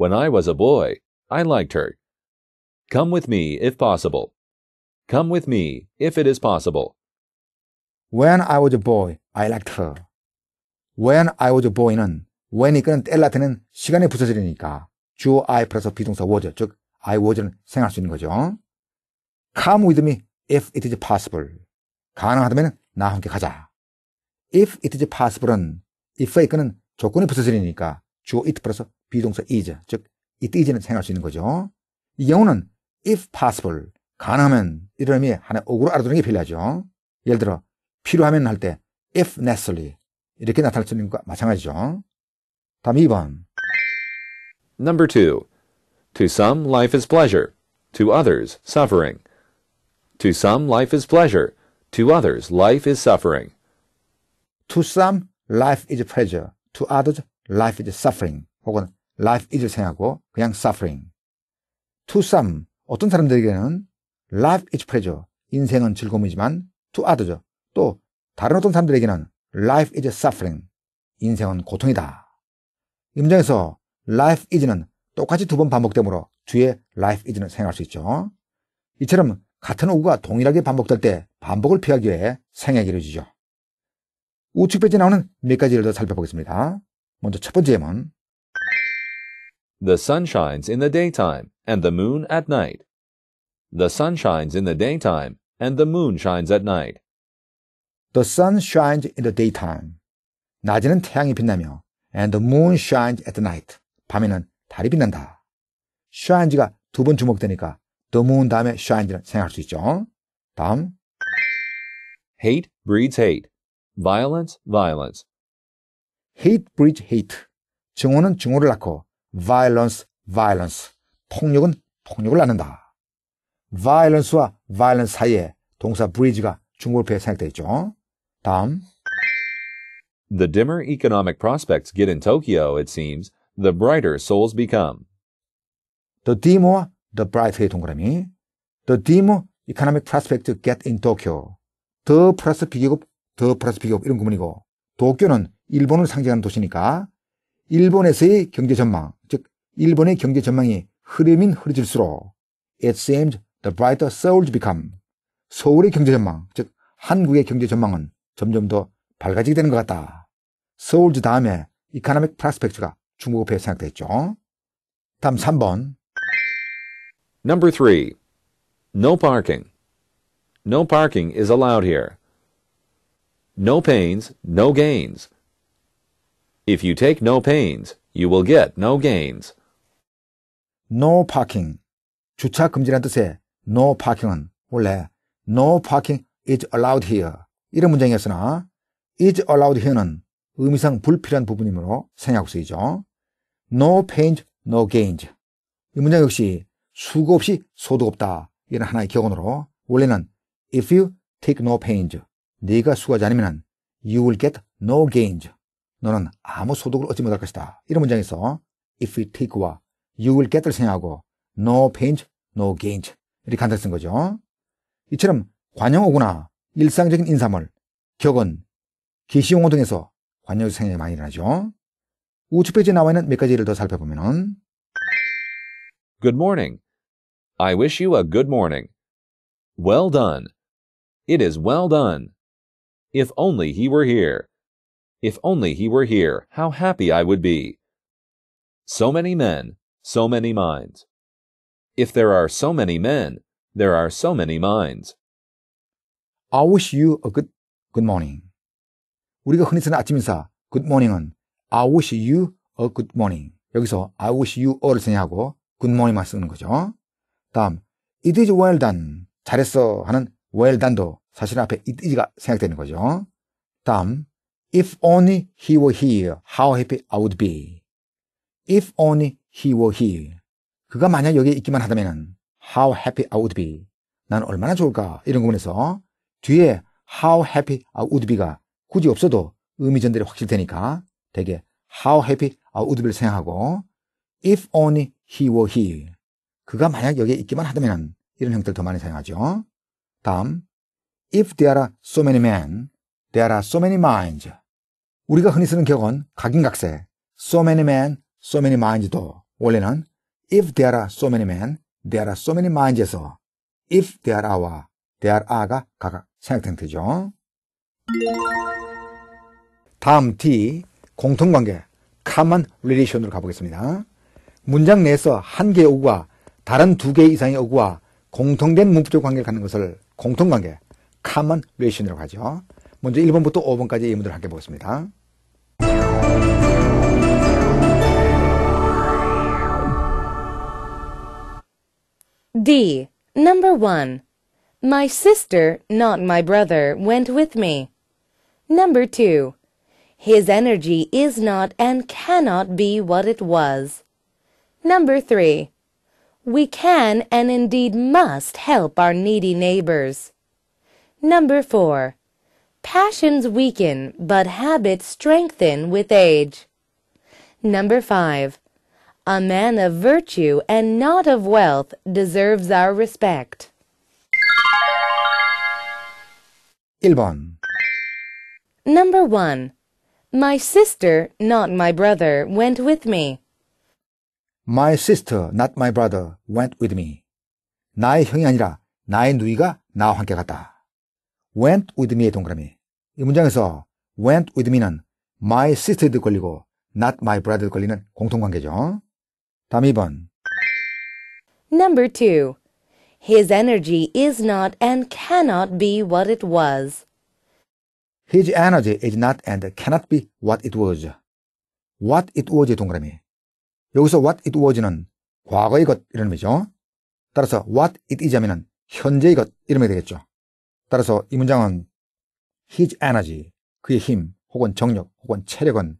When I was a boy, I liked her. Come with me if possible. Come with me, if it is possible. When I was a boy, I liked her. When I was a boy는 when이 끄는 뗄라트는 시간의 부서지니까 주어 I 플러스 비동사 was, 즉 I was는 생할 수 있는 거죠. Come with me if it is possible. 가능하다면 나 함께 가자. If it is possible은 if의 끄는 조건이 부서지니까 주어 it 플러스 비동사 is, 즉 it is는 생할 수 있는 거죠. 이 경우는 if possible, 가능하면 이런 의미 하나 억으로 알아두는 게 필요하죠. 예를 들어 필요하면 할 때 if necessary 이렇게 나타날 수 있는 것과 마찬가지죠. 다음 2번 Number 2. To some life is pleasure, to others suffering. To some life is pleasure, to others life is suffering. To some life is pleasure, to others life is suffering. 혹은 life is 생하고 그냥 suffering. To some 어떤 사람들에게는 life is pleasure. 인생은 즐거움이지만 to o t h e r s 또 다른 어떤 사람들에게는 life is suffering. 인생은 고통이다. 임장에서 life is는 똑같이 두 번 반복되므로 뒤에 life is는 생각할 수 있죠. 이처럼 같은 어구가 동일하게 반복될 때 반복을 피하기 위해 생애길이어지죠 우측 페이지 나오는 몇 가지를 더 살펴보겠습니다. 먼저 첫 번째 예문 The sun shines in the daytime and the moon at night. The sun shines in the daytime, and the moon shines at night. The sun shines in the daytime. 낮에는 태양이 빛나며, and the moon shines at night. 밤에는 달이 빛난다. Shines가 두 번 주목되니까 the moon 다음에 shine를 생각할 수 있죠. 다음. Hate breeds hate. Violence, violence. Hate breeds hate. 증오는 증오를 낳고, violence, violence. 폭력은 폭력을 낳는다. violence와 violence 사이에 동사 bridge가 중골표에 생략되어 있죠. 다음. The dimmer economic prospects get in Tokyo, it seems, the brighter souls become. The dimmer와 the bright의 동그라미. The dimmer economic prospects get in Tokyo. 더 플러스 비교급, 더 플러스 비교급 이런 구문이고 도쿄는 일본을 상징하는 도시니까 일본에서의 경제 전망, 즉 일본의 경제 전망이 흐름인 흐려질수록 it seems The brighter s o u l s become. 서울의 경제 전망, 즉 한국의 경제 전망은 점점 더 밝아지게 되는 것 같다. 서울즈 다음에 이카노믹 프라스펙츠가 중국어에 생각됐죠. 다음 3번. Number 3. No parking. No parking is allowed here. No pains, no gains. If you take no pains, you will get no gains. No parking. 주차 금지란 뜻의 no parking은 원래 no parking is allowed here 이런 문장이었으나 is allowed here는 의미상 불필요한 부분이므로 생략 쓰이죠. no pains, no gains 이 문장 역시 수고 없이 소득 없다 이런 하나의 격언으로 원래는 if you take no pains 네가 수고하지 않으면 you will get no gains 너는 아무 소득을 얻지 못할 것이다 이런 문장에서 if you take와 you will get를 생각하고 no pains, no gains 이렇게 쓴 거죠. 이처럼 관용어구나 일상적인 격언, 게시용어 등에서 생략이 많이 일어나죠. 우측 페이지에 나와 있는 몇더 Good morning. I wish you a good morning. Well done. It is well done. If only he were here. If only he were here, how happy I would be. So many men, so many minds. If there are so many men, there are so many minds. I wish you a good good morning. 우리가 흔히 쓰는 아침 인사 good morning은 I wish you a good morning. 여기서 I wish you a를 전해하고 good morning만 쓰는 거죠. 다음 it is well done. 잘했어 하는 well done도 사실 앞에 it is가 생각되는 거죠. 다음 if only he were here how happy I would be. if only he were here 그가 만약 여기 에 있기만 하다면 how happy I would be 난 얼마나 좋을까 이런 부분에서 뒤에 how happy I would be가 굳이 없어도 의미 전달이 확실 되니까 되게 how happy I would be를 생각하고 if only he were here 그가 만약 여기에 있기만 하다면 이런 형태를 더 많이 사용하죠. 다음 if there are so many men there are so many minds 우리가 흔히 쓰는 격은 각인각색 so many men, so many minds도 원래는 if there are so many men, there are so many minds에서 if there are와 there are가 각각 생각형태죠. 다음 D 공통관계 common relation으로 가보겠습니다. 문장 내에서 한 개의 어구와 다른 두 개 이상의 어구와 공통된 문법적 관계를 갖는 것을 공통관계 common relation이라고 하죠. 먼저 1번부터 5번까지 예문들을 함께 보겠습니다. D. Number 1. My sister, not my brother, went with me. Number 2. His energy is not and cannot be what it was. Number 3. We can and indeed must help our needy neighbors. Number 4. Passions weaken, but habits strengthen with age. Number 5. A man of virtue and not of wealth deserves our respect. 1번 Number 1. My sister, not my brother, went with me. My sister, not my brother, went with me. 나의 형이 아니라 나의 누이가 나와 함께 갔다. went with me의 동그라미. 이 문장에서 went with me는 my sister에도 걸리고 not my brother에도 걸리는 공통관계죠. 다음 2번. Number 2. His energy is not and cannot be what it was. His energy is not and cannot be what it was. What it was 동그라미. 여기서 what it was는 과거의 것 이런 의미죠. 따라서 what it is 하면 현재의 것 이름이 되겠죠. 따라서 이 문장은 his energy, 그의 힘 혹은 정력 혹은 체력은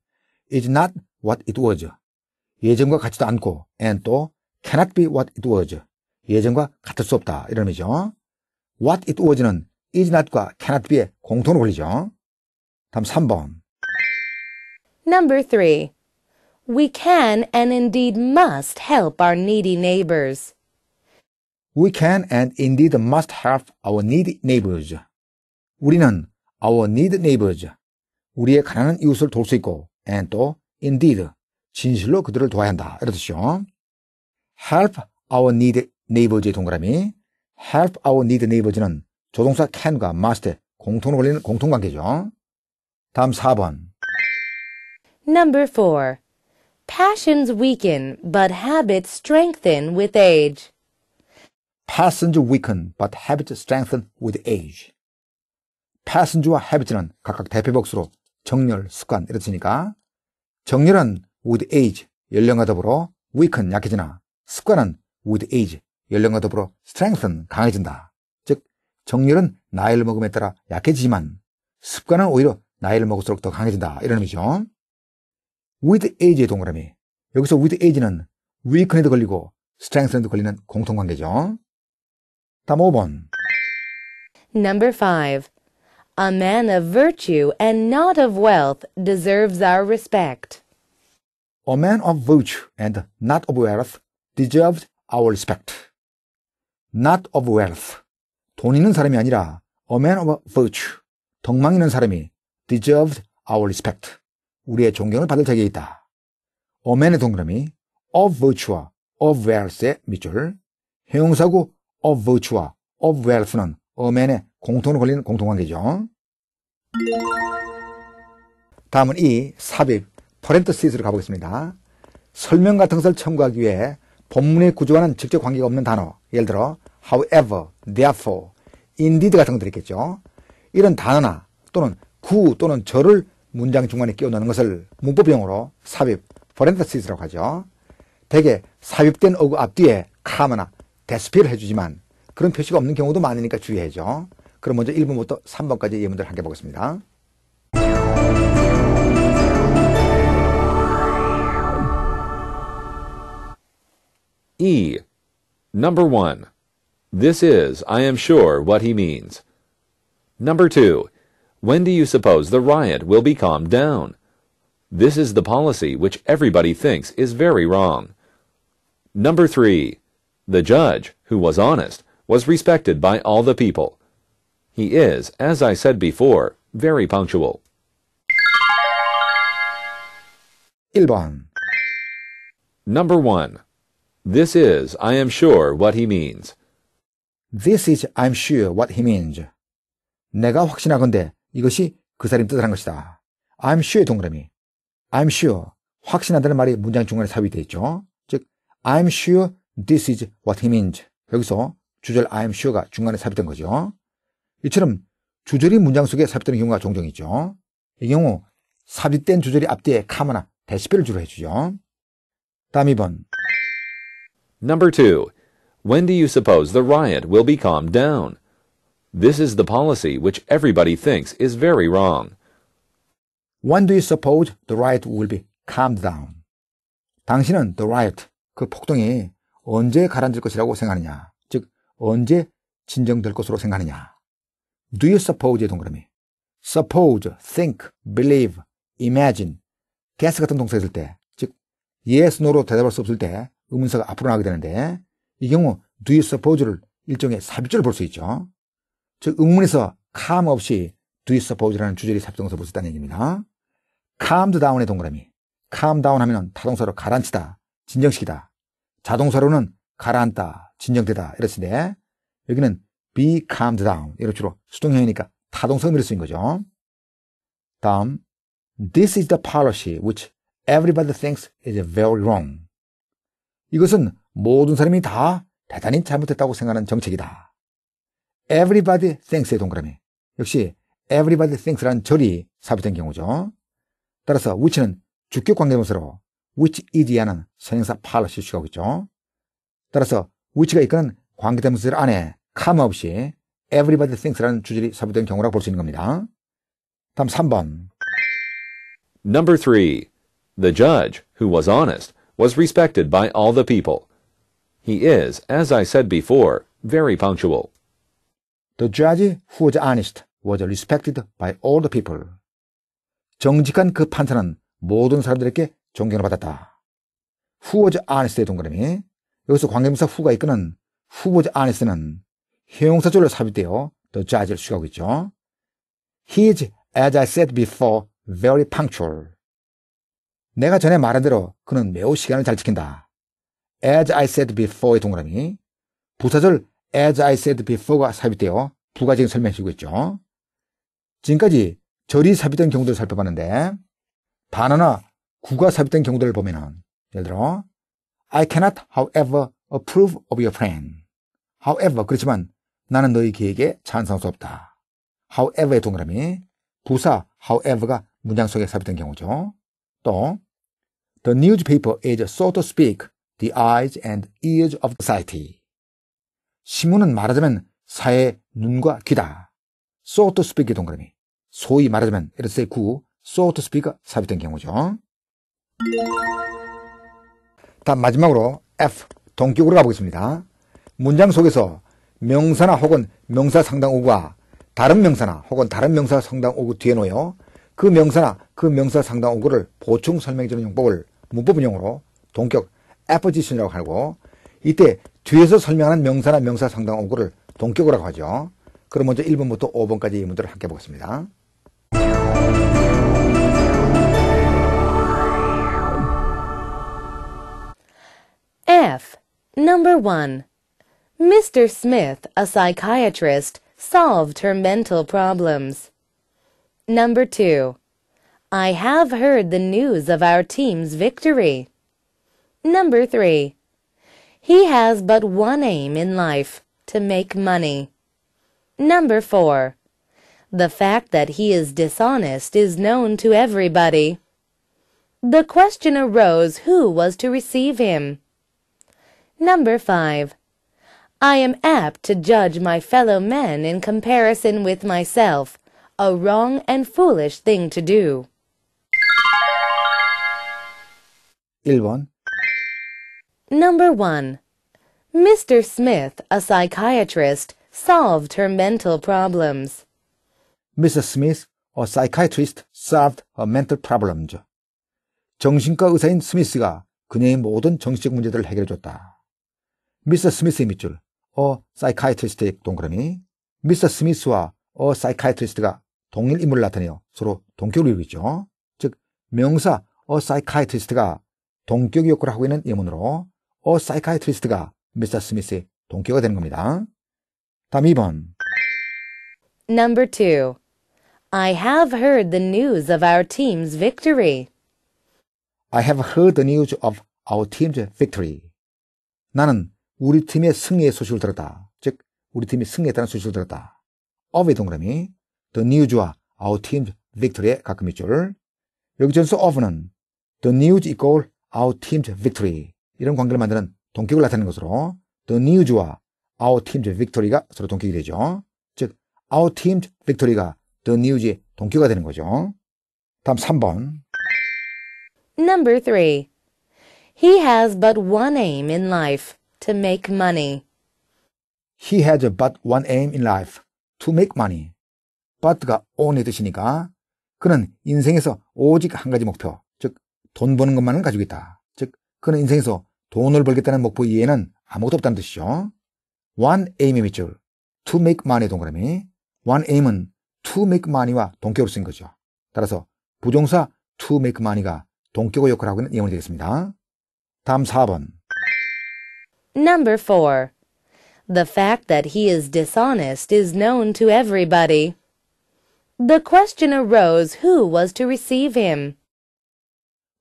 is not what it was, 예전과 같지도 않고 and 또 cannot be what it was 예전과 같을 수 없다 이런 의미죠. what it was는 is not과 cannot be의 공통 으로 원리죠. 다음 3번 Number 3 We can and indeed must help our needy neighbors. We can and indeed must help our needy neighbors. 우리는 our need y neighbors, 우리의 가난한 이웃을 돌 수 있고 and 또 indeed, 진실로 그들을 도와야 한다. 이런 뜻이죠. help our need neighbors의 동그라미. help our need neighbors는 조동사 can과 must 공통으로 걸리는 공통관계죠. 다음 4번. Number 4. Passions weaken but habits strengthen with age. Passions weaken but habits strengthen with age. Passions와 habits는 각각 대표복수로 정렬, 습관 이렇으니까 정렬은 with age 연령과 더불어 weaken 약해지나 습관은 with age 연령과 더불어 strengthen 강해진다. 즉 정렬은 나이를 먹음에 따라 약해지지만 습관은 오히려 나이를 먹을수록 더 강해진다. 이런 의미죠. with age의 동그라미. 여기서 with age는 weaken에도 걸리고 strengthen에도 걸리는 공통관계죠. 다음 5번. Number 5. A man of virtue and not of wealth deserves our respect. A man of virtue and not of wealth d e s e r v e d our respect. Not of wealth. 돈 있는 사람이 아니라 a man of virtue. 덕망 있는 사람이 d e s e r v e d our respect. 우리의 존경을 받을 자격이 있다. a man의 동그라미 of virtue와 of wealth의 밑줄. 형용사구 of virtue와 of wealth는 a man의 공통으로 걸리는 공통관계죠. 다음은 이 삽입 퍼렌트시스로 가보겠습니다. 설명 같은 것을 첨가하기 위해 본문의 구조와는 직접 관계가 없는 단어, 예를 들어 however, therefore, indeed 같은 것들이 있겠죠. 이런 단어나 또는 구 또는 저를 문장 중간에 끼워 넣는 것을 문법용으로 삽입, 퍼렌트시스라고 하죠. 대개 삽입된 어구 앞뒤에 카마나 데스피를 해주지만 그런 표시가 없는 경우도 많으니까 주의해야죠. 그럼 먼저 1번부터 3번까지 예문들 함께 보겠습니다. E. Number 1. This is, I am sure, what he means. Number 2. When do you suppose the riot will be calmed down? This is the policy which everybody thinks is very wrong. Number 3. The judge, who was honest, was respected by all the people. He is, as I said before, very punctual. 1번 Number 1. This is, I am sure, what he means. This is, I'm sure, what he means. 내가 확신하건대 이것이 그 사람이 뜻하는 것이다. I'm s u r e 동그라미. I'm sure. 확신한다는 말이 문장 중간에 삽입되어 있죠. 즉, I'm sure this is what he means. 여기서 주절 I'm sure가 중간에 삽입된 거죠. 이처럼 주절이 문장 속에 삽입되는 경우가 종종 있죠. 이 경우 삽입된 주절이 앞뒤에 카마나 대시표를 주로 해주죠. 다음 2번 Number two, when do you suppose the riot will be calmed down? This is the policy which everybody thinks is very wrong. When do you suppose the riot will be calmed down? 당신은 the riot, 그 폭동이 언제 가라앉을 것이라고 생각하느냐? 즉, 언제 진정될 것으로 생각하느냐? Do you suppose의 동그라미. suppose, think, believe, imagine. guess 같은 동사 있을 때, 즉, yes, no로 대답할 수 없을 때 의문서가 앞으로 나가게 되는데 이 경우 d 이스 o u 를 일종의 삽입절을 볼수 있죠. 즉 의문에서 감 없이 d 이스 o u 라는 주절이 삽동사볼수 있다는 얘기입니다. c a l m e 의 동그라미 calm 하면 타동사로 가라앉히다, 진정시키다 자동사로는 가라앉다, 진정되다 이랬는데 여기는 be calmed down 이렇게 주로 수동형이니까 타동사 의미를 쓰인 거죠. 다음 This is the policy which everybody thinks is very wrong. 이것은 모든 사람이 다 대단히 잘못했다고 생각하는 정책이다. Everybody thinks의 동그라미. 역시 Everybody thinks란 절이 삽입된 경우죠. 따라서 which는 주격 관계명사로 which is야는 선행사 팔로 실수하고 있죠. 따라서 which가 이끄는 관계대명사 안에 카마 없이 everybody thinks라는 주절이 삽입된 경우라고 볼 수 있는 겁니다. 다음 3번. Number 3. The judge who was honest was respected by all the people. He is, as I said before, very punctual. The judge who was honest was respected by all the people. 정직한 그 판사는 모든 사람들에게 존경을 받았다. Who was honest의 동그라미. 여기서 관계명사 who가 이끄는 who was honest는 형용사절로 삽입되어 the judge를 수식하고 있죠. He is, as I said before, very punctual. 내가 전에 말한 대로 그는 매우 시간을 잘 지킨다. as I said before의 동그라미. 부사절 as I said before가 삽입되어 부가 지금 설명해 주고 있죠. 지금까지 절이 삽입된 경우들을 살펴봤는데 단어나 구가 삽입된 경우들을 보면은 예를 들어 I cannot however approve of your plan. however 그렇지만 나는 너희 계획에 찬성할 수 없다. however의 동그라미 부사 however가 문장 속에 삽입된 경우죠. 또 The newspaper is, so to speak, the eyes and ears of society. 신문은 말하자면 사회의 눈과 귀다. so to speak의 동그라미. 소위 말하자면 이랬을 구, so to s p e a k 삽입된 경우죠. 다음 마지막으로 F, 동격으로 가보겠습니다. 문장 속에서 명사나 혹은 명사 상당 오구와 다른 명사나 혹은 다른 명사 상당 오구 뒤에 놓여 그 명사나 그 명사 상당 오구를 보충 설명해주는 용법을 문법분용으로 동격 apposition이라고 하고 이때 뒤에서 설명하는 명사나 명사 상당 어구를 동격이라고 하죠. 그럼 먼저 1번부터 5번까지 이 문제를 함께 보겠습니다. F. Number 1. Mr. Smith, a psychiatrist, solved her mental problems. Number 2. I have heard the news of our team's victory. Number three. He has but one aim in life, to make money. Number four. The fact that he is dishonest is known to everybody. The question arose who was to receive him. Number five. I am apt to judge my fellow men in comparison with myself, a wrong and foolish thing to do. 1번 Number 1. Mr. Smith, a psychiatrist, solved her mental problems. Mrs. Smith, a psychiatrist, solved her mental problems. 정신과 의사인 스미스가 그녀의 모든 정신적 문제들을 해결해줬다. 미스 스미스의 밑줄, 어 사이카이트리스트의 동그라미, 미스 스미스와 어 사이카이트리스트가 동일 인물을 나타내어 서로 동격을 이루죠. 즉 명사 어 사이카이트리스트가 동격 역할을 하고 있는 예문으로 어 사이카이트리스트가 미스터 스미스의 동격이 되는 겁니다. 다음 2번. Number 2. I have heard the news of our team's victory. I have heard the news of our team's victory. 나는 우리 팀의 승리의 소식을 들었다. 즉, 우리 팀이 승리했다는 소식을 들었다. of의 동그라미, the news와 our team's victory에 가끔이 줄. 여기 전수 of는 the news equal our team's victory 이런 관계를 만드는 동격을 나타내는 것으로 the news와 our team's victory가 서로 동격이 되죠. 즉 our team's victory가 the news의 동격이 되는 거죠. 다음 3번 Number 3 He has but one aim in life to make money. He has but one aim in life to make money. but가 on의 뜻이니까 그는 인생에서 오직 한 가지 목표 돈 버는 것만은 가지고 있다. 즉, 그는 인생에서 돈을 벌겠다는 목표 이외에는 아무것도 없다는 뜻이죠. One aim의 밑줄, to make money 동그라미. One aim은 to make money와 동격으로 쓴 거죠. 따라서 부정사 to make money가 동격어 역할을 하고 있는 예문이 되겠습니다. 다음 4번. Number 4. The fact that he is dishonest is known to everybody. The question arose who was to receive him.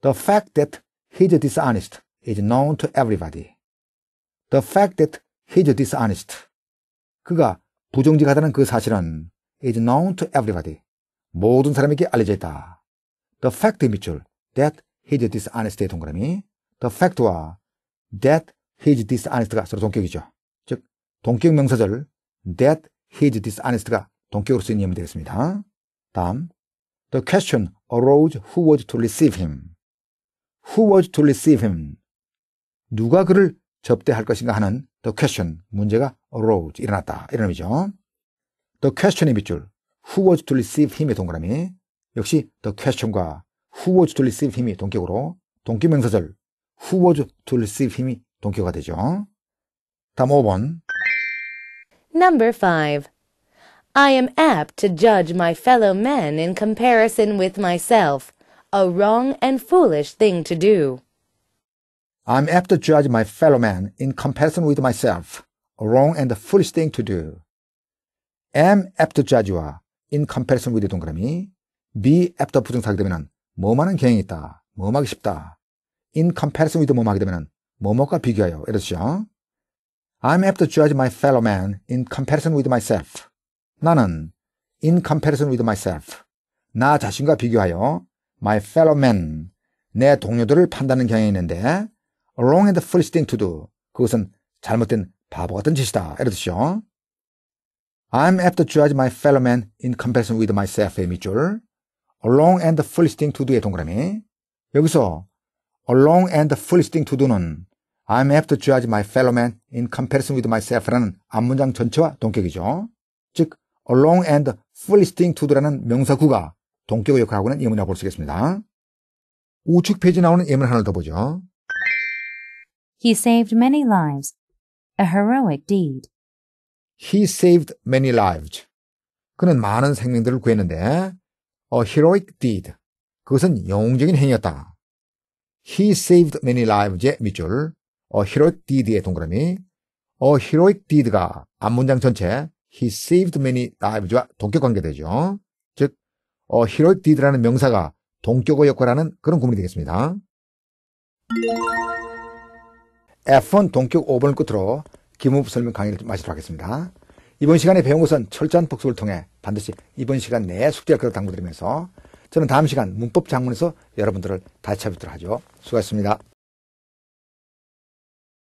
The fact that he's dishonest is known to everybody. The fact that he's dishonest. 그가 부정직하다는 그 사실은 is known to everybody. 모든 사람에게 알려져 있다. The fact 밑줄 that he's dishonest의 동그라미. The fact와 that he's dishonest가 서로 동격이죠. 즉 동격 명사절 that he's dishonest가 동격으로 쓰이면 되겠습니다. 다음 The question arose who was to receive him. Who was to receive him? 누가 그를 접대할 것인가 하는 the question, 문제가 arose, 일어났다. 이런 의미죠. the question의 밑줄, who was to receive him의 동그라미, 역시 the question과 who was to receive him이 동격으로, 동기명사절, who was to receive him이 동격화 되죠. 다음 5번. Number 5. I am apt to judge my fellow men in comparison with myself. a wrong and foolish thing to do. I'm apt to judge my fellow man in comparison with myself, a wrong and foolish thing to do. am apt to judge와 in comparison with 동그라미 be apt 부정사하게 되면 뭐뭐하는 경향이 있다, 뭐뭐하기 쉽다. in comparison with 뭐뭐하게 되면 뭐뭐과 비교하여 이러시죠. I'm apt to judge my fellow man in comparison with myself. 나는 in comparison with myself. 나 자신과 비교하여 my fellow men, 내 동료들을 판단하는 경향이 있는데 wrong and foolish thing to do, 그것은 잘못된 바보 같은 짓이다. 이러듯이요 I'm apt to judge my fellow men in comparison with myself의 밑줄 along and foolish thing to do의 동그라미 여기서 along and foolish thing to do는 I'm apt to judge my fellow men in comparison with myself라는 앞문장 전체와 동격이죠. 즉 along and foolish thing to do라는 명사구가 동격 역학하고는 예문이라고 볼 수 있겠습니다. 우측 페이지 나오는 예문 하나더 보죠. He saved many lives. A heroic deed. He saved many lives. 그는 많은 생명들을 구했는데 a heroic deed. 그것은 영웅적인 행위였다. He saved many lives의 밑줄 a heroic deed의 동그라미 a heroic deed가 앞문장 전체 he saved many lives와 동격 관계되죠. 어, 히 e 디드라는 명사가 동격어 역할하는 그런 구문이 되겠습니다. F1 동격 5번을 끝으로 기무부 설명 강의를 마치도록 하겠습니다. 이번 시간에 배운 것은 철저한 복습을 통해 반드시 이번 시간 내에 숙제할 것을 당부드리면서 저는 다음 시간 문법 장문에서 여러분들을 다시 찾아뵙도록 하죠. 수고하셨습니다.